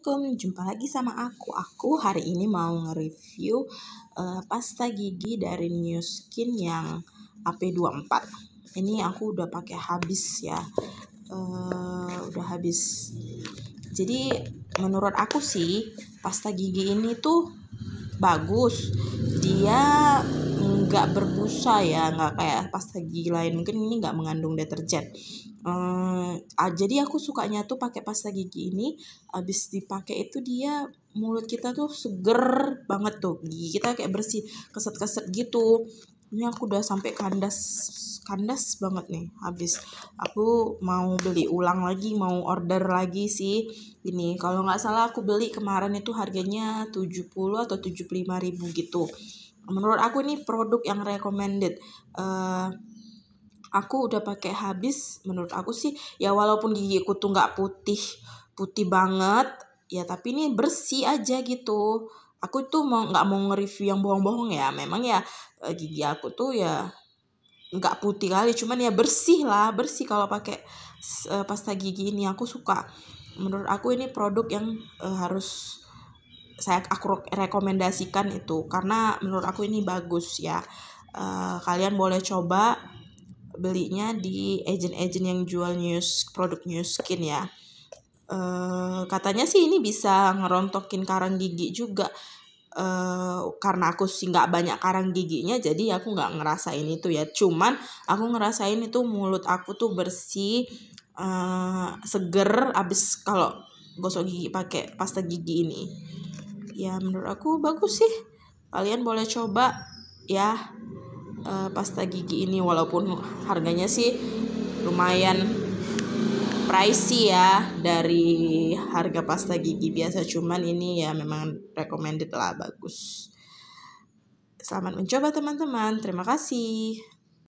Assalamualaikum, jumpa lagi sama aku. Aku hari ini mau nge-review uh, pasta gigi dari New Skin yang AP24. Ini aku udah pakai habis ya, uh, udah habis. Jadi menurut aku sih pasta gigi ini tuh bagus. Dia nggak berbusa ya nggak kayak lagi lain mungkin ini nggak mengandung deterjen uh, jadi aku sukanya tuh pakai pasta gigi ini habis dipakai itu dia mulut kita tuh seger banget tuh gigi kita kayak bersih keset-keset gitu ini aku udah sampai kandas kandas banget nih habis aku mau beli ulang lagi mau order lagi sih ini kalau nggak salah aku beli kemarin itu harganya 70 atau 75 ribu gitu menurut aku ini produk yang recommended uh, aku udah pakai habis menurut aku sih ya walaupun gigiku tuh nggak putih putih banget ya tapi ini bersih aja gitu aku tuh mau nggak mau nge-review yang bohong-bohong ya memang ya eh, gigi aku tuh ya nggak putih kali cuman ya bersih lah bersih kalau pakai uh, pasta gigi ini aku suka menurut aku ini produk yang uh, harus saya aku rekomendasikan itu karena menurut aku ini bagus ya uh, kalian boleh coba belinya di agent-agent yang jual news produk new skin ya uh, katanya sih ini bisa ngerontokin karang gigi juga Uh, karena aku sih nggak banyak karang giginya jadi aku nggak ngerasain itu ya cuman aku ngerasain itu mulut aku tuh bersih uh, seger abis kalau gosok gigi pakai pasta gigi ini ya menurut aku bagus sih kalian boleh coba ya uh, pasta gigi ini walaupun harganya sih lumayan pricey ya dari harga pasta gigi biasa cuman ini ya memang recommended lah bagus selamat mencoba teman-teman terima kasih